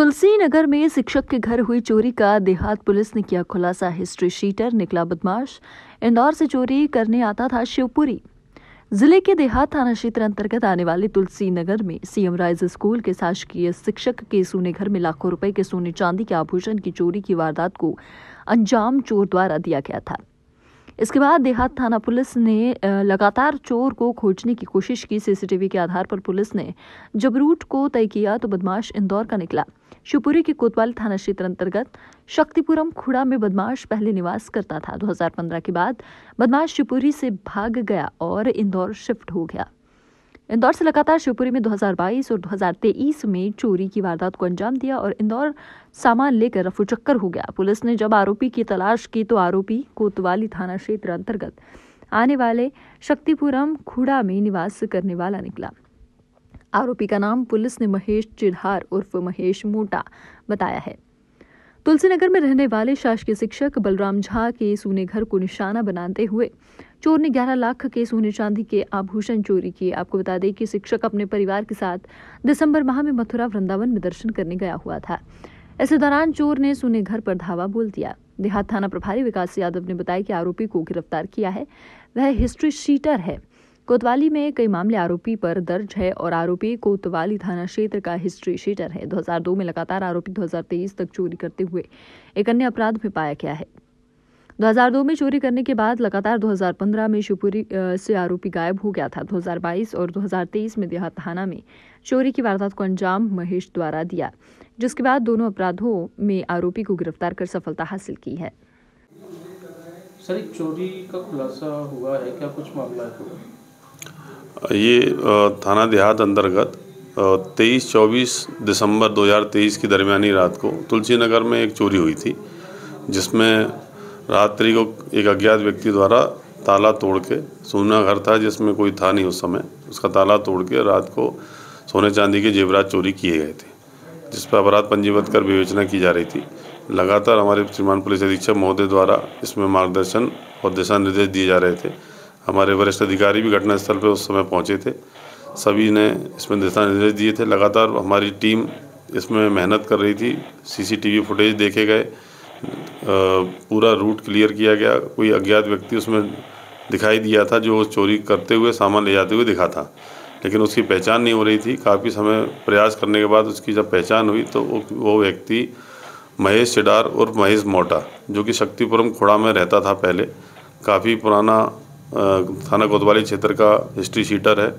तुलसी नगर में शिक्षक के घर हुई चोरी का देहात पुलिस ने किया खुलासा हिस्ट्री शीटर निकला बदमाश इंदौर से चोरी करने आता था शिवपुरी जिले के देहात थाना क्षेत्र अंतर्गत आने वाले तुलसी नगर में सीएम राइज स्कूल के शासकीय शिक्षक के सोने घर में लाखों रुपए के सोने चांदी के आभूषण की चोरी की वारदात को अंजाम चोर द्वारा दिया गया था इसके बाद देहात थाना पुलिस ने लगातार चोर को खोजने की कोशिश की सीसीटीवी के आधार पर पुलिस ने जब रूट को तय किया तो बदमाश इंदौर का निकला शिवपुरी के कोतवाली थाना क्षेत्र अंतर्गत शक्तिपुरम खुड़ा में बदमाश पहले निवास करता था 2015 के बाद बदमाश शिवपुरी से भाग गया और इंदौर शिफ्ट हो गया इंदौर से लगातार शिवपुरी में 2022 और 2023 में चोरी की वारदात को अंजाम दिया और इंदौर सामान लेकर रफू चक्कर हो गया पुलिस ने जब आरोपी की तलाश की तो आरोपी कोतवाली थाना क्षेत्र अंतर्गत आने वाले शक्तिपुरम खुड़ा में निवास करने वाला निकला आरोपी का नाम पुलिस ने महेश चिढ़ार उर्फ महेश मोटा बताया है तुलसीनगर में रहने वाले शासकीय शिक्षक बलराम झा के सोने घर को निशाना बनाते हुए चोर ने 11 लाख के सोने चांदी के आभूषण चोरी किए आपको बता दें कि शिक्षक अपने परिवार के साथ दिसंबर माह में मथुरा वृंदावन में दर्शन करने गया हुआ था इस दौरान चोर ने सोने घर पर धावा बोल दिया देहात थाना प्रभारी विकास यादव ने बताया कि आरोपी को गिरफ्तार किया है वह हिस्ट्री शीटर है कोतवाली में कई मामले आरोपी पर दर्ज है और आरोपी कोतवाली थाना क्षेत्र का हिस्ट्री शीटर है 2002 में लगातार आरोपी 2023 तक चोरी करते हुए एक अन्य अपराध में पाया गया है 2002 में चोरी करने के बाद लगातार 2015 में शिवपुरी से आरोपी गायब हो गया था 2022 और 2023 में देहात थाना में चोरी की वारदात को अंजाम महेश द्वारा दिया जिसके बाद दोनों अपराधों में आरोपी को गिरफ्तार कर सफलता हासिल की है सर चोरी का खुलासा हुआ है क्या कुछ मामला है ये थाना देहात अंतर्गत तेईस चौबीस दिसंबर 2023 की दरमियानी रात को तुलसी नगर में एक चोरी हुई थी जिसमें रात्रि को एक अज्ञात व्यक्ति द्वारा ताला तोड़ के सोना घर था जिसमें कोई था नहीं उस समय उसका ताला तोड़ के रात को सोने चांदी के जेवरात चोरी किए गए थे जिस पर अपराध पंजीबद्ध कर विवेचना की जा रही थी लगातार हमारे श्रीमान पुलिस अधीक्षक महोदय द्वारा इसमें मार्गदर्शन और दिशा निर्देश दिए जा रहे थे हमारे वरिष्ठ अधिकारी भी घटनास्थल पर उस समय पहुँचे थे सभी ने इसमें दिशा निर्देश दिए थे लगातार हमारी टीम इसमें मेहनत कर रही थी सीसीटीवी फुटेज देखे गए पूरा रूट क्लियर किया गया कोई अज्ञात व्यक्ति उसमें दिखाई दिया था जो चोरी करते हुए सामान ले जाते हुए दिखा था लेकिन उसकी पहचान नहीं हो रही थी काफ़ी समय प्रयास करने के बाद उसकी जब पहचान हुई तो वो, व्यक्ति महेश चिडार और महेश मोटा जो कि शक्तिपुरम खुड़ा में रहता था पहले काफ़ी पुराना थाना कोतवाली क्षेत्र का हिस्ट्री शीटर है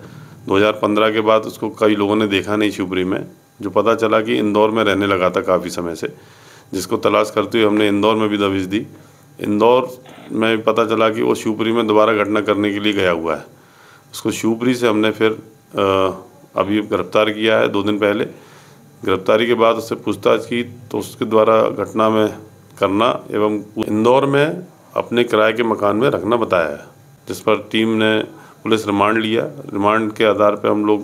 2015 के बाद उसको कई लोगों ने देखा नहीं शिवपुरी में जो पता चला कि इंदौर में रहने लगा था काफ़ी समय से जिसको तलाश करते हुए हमने इंदौर में भी दबिश दी इंदौर में पता चला कि वो शिवपुरी में दोबारा घटना करने के लिए गया हुआ है उसको शिवपुरी से हमने फिर अभी गिरफ्तार किया है दो दिन पहले गिरफ्तारी के बाद उससे पूछताछ की तो उसके द्वारा घटना में करना एवं इंदौर में अपने किराए के मकान में रखना बताया है जिस पर टीम ने पुलिस रिमांड लिया रिमांड के आधार पर हम लोग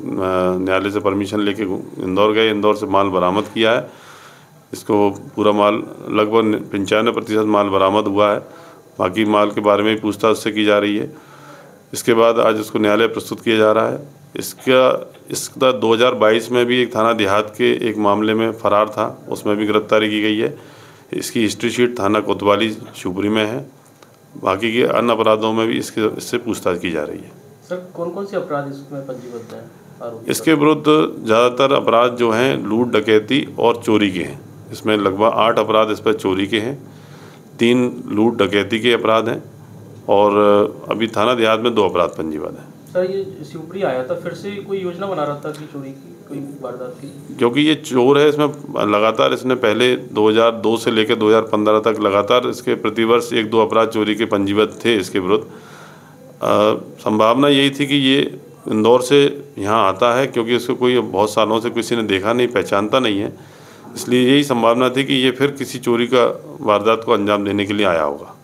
न्यायालय से परमिशन लेके इंदौर गए इंदौर से माल बरामद किया है इसको पूरा माल लगभग पंचानवे प्रतिशत माल बरामद हुआ है बाकी माल के बारे में भी पूछताछ से की जा रही है इसके बाद आज इसको न्यायालय प्रस्तुत किया जा रहा है इसका इसका 2022 में भी एक थाना देहात के एक मामले में फरार था उसमें भी गिरफ्तारी की गई है इसकी हिस्ट्री शीट थाना कोतवाली शुभरी में है बाकी के अन्य अपराधों में भी इसके इससे पूछताछ की जा रही है सर कौन कौन से अपराध इसमें पंजीबद्ध हैं इसके विरुद्ध ज़्यादातर अपराध जो हैं लूट डकैती और चोरी के हैं इसमें लगभग आठ अपराध इस पर चोरी के हैं तीन लूट डकैती के अपराध हैं और अभी थाना देहात में दो अपराध पंजीबद्ध हैं सर ये शिवपुरी आया था फिर से कोई योजना बना रहा था कि चोरी की कोई वारदात की क्योंकि ये चोर है इसमें लगातार इसने पहले 2002 से लेकर 2015 तक लगातार इसके प्रतिवर्ष एक दो अपराध चोरी के पंजीबद्ध थे इसके विरुद्ध संभावना यही थी कि ये इंदौर से यहाँ आता है क्योंकि इसको कोई बहुत सालों से किसी ने देखा नहीं पहचानता नहीं है इसलिए यही संभावना थी कि ये फिर किसी चोरी का वारदात को अंजाम देने के लिए आया होगा